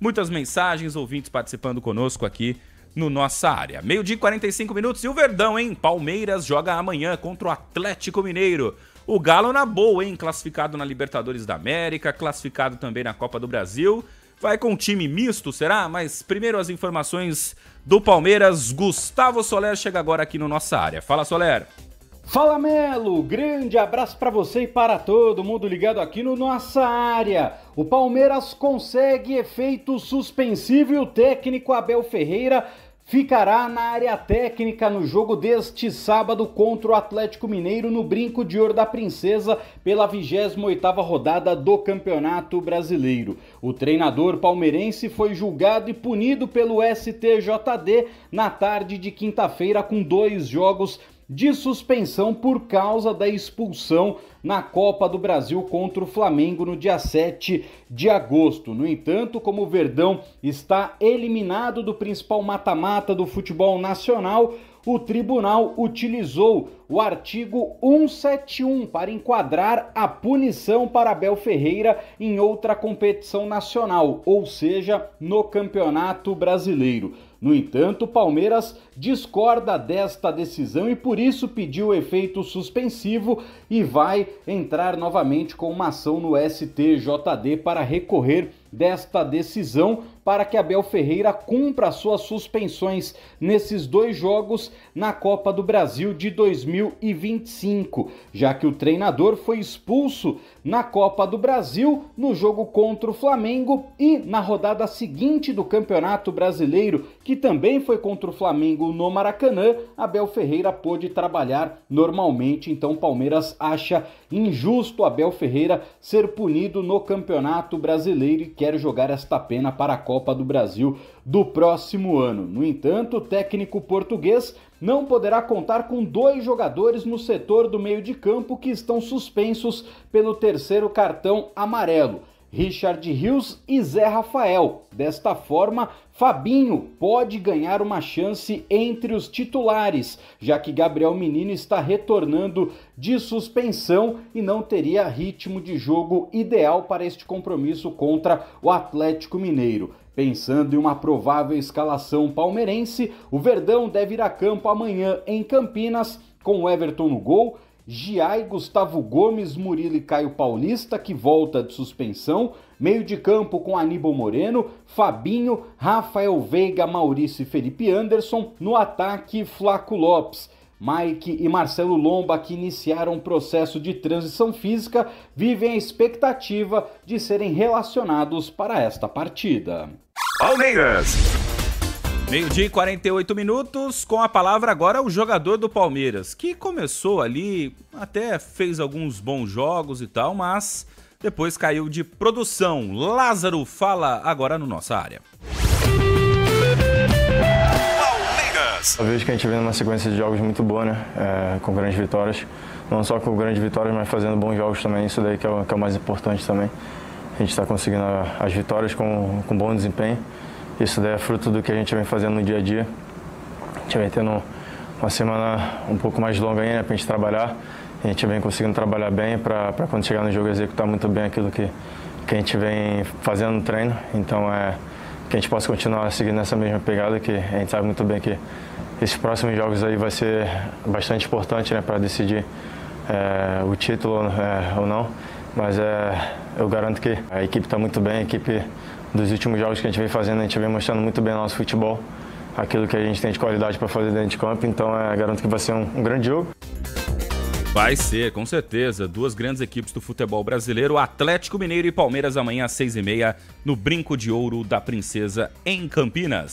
muitas mensagens, ouvintes participando conosco aqui no nossa área. Meio dia 45 minutos e o Verdão, hein? Palmeiras joga amanhã contra o Atlético Mineiro. O Galo na boa, hein? Classificado na Libertadores da América, classificado também na Copa do Brasil. Vai com um time misto, será? Mas primeiro as informações do Palmeiras. Gustavo Soler chega agora aqui no nossa área. Fala, Soler. Fala Melo, grande abraço para você e para todo mundo ligado aqui no nossa área. O Palmeiras consegue efeito suspensivo e o técnico Abel Ferreira ficará na área técnica no jogo deste sábado contra o Atlético Mineiro no Brinco de Ouro da Princesa pela 28ª rodada do Campeonato Brasileiro. O treinador palmeirense foi julgado e punido pelo STJD na tarde de quinta-feira com dois jogos de suspensão por causa da expulsão na Copa do Brasil contra o Flamengo no dia 7 de agosto. No entanto, como o Verdão está eliminado do principal mata-mata do futebol nacional, o tribunal utilizou o artigo 171 para enquadrar a punição para Abel Ferreira em outra competição nacional, ou seja, no Campeonato Brasileiro. No entanto, o Palmeiras discorda desta decisão e por isso pediu efeito suspensivo e vai entrar novamente com uma ação no STJD para recorrer desta decisão para que Abel Ferreira cumpra suas suspensões nesses dois jogos na Copa do Brasil de 2025, já que o treinador foi expulso na Copa do Brasil no jogo contra o Flamengo e na rodada seguinte do Campeonato Brasileiro, que também foi contra o Flamengo no Maracanã, Abel Ferreira pôde trabalhar normalmente, então Palmeiras acha injusto Abel Ferreira ser punido no Campeonato Brasileiro quer jogar esta pena para a Copa do Brasil do próximo ano. No entanto, o técnico português não poderá contar com dois jogadores no setor do meio de campo que estão suspensos pelo terceiro cartão amarelo. Richard Rios e Zé Rafael. Desta forma, Fabinho pode ganhar uma chance entre os titulares, já que Gabriel Menino está retornando de suspensão e não teria ritmo de jogo ideal para este compromisso contra o Atlético Mineiro. Pensando em uma provável escalação palmeirense, o Verdão deve ir a campo amanhã em Campinas com o Everton no gol, Giai, Gustavo Gomes, Murilo e Caio Paulista, que volta de suspensão. Meio de campo com Aníbal Moreno, Fabinho, Rafael Veiga, Maurício e Felipe Anderson. No ataque, Flaco Lopes. Mike e Marcelo Lomba, que iniciaram um processo de transição física, vivem a expectativa de serem relacionados para esta partida. Palmeiras! Meio-dia e 48 minutos, com a palavra agora o jogador do Palmeiras, que começou ali, até fez alguns bons jogos e tal, mas depois caiu de produção. Lázaro fala agora no nossa área. Palmeiras. vez que a gente vem numa sequência de jogos muito boa, né? É, com grandes vitórias. Não só com grandes vitórias, mas fazendo bons jogos também. Isso daí que é o, que é o mais importante também. A gente está conseguindo as vitórias com, com bom desempenho isso daí é fruto do que a gente vem fazendo no dia a dia. A gente vem tendo uma semana um pouco mais longa ainda né, para a gente trabalhar. A gente vem conseguindo trabalhar bem para quando chegar no jogo executar muito bem aquilo que, que a gente vem fazendo no treino. Então é que a gente possa continuar seguindo nessa mesma pegada, que a gente sabe muito bem que esses próximos jogos aí vai ser bastante importante né, para decidir é, o título é, ou não. Mas é, eu garanto que a equipe está muito bem, a equipe dos últimos jogos que a gente vem fazendo, a gente vem mostrando muito bem nosso futebol, aquilo que a gente tem de qualidade para fazer dentro de campo, então é, garanto que vai ser um, um grande jogo. Vai ser, com certeza. Duas grandes equipes do futebol brasileiro, Atlético Mineiro e Palmeiras, amanhã às seis e meia, no Brinco de Ouro da Princesa, em Campinas.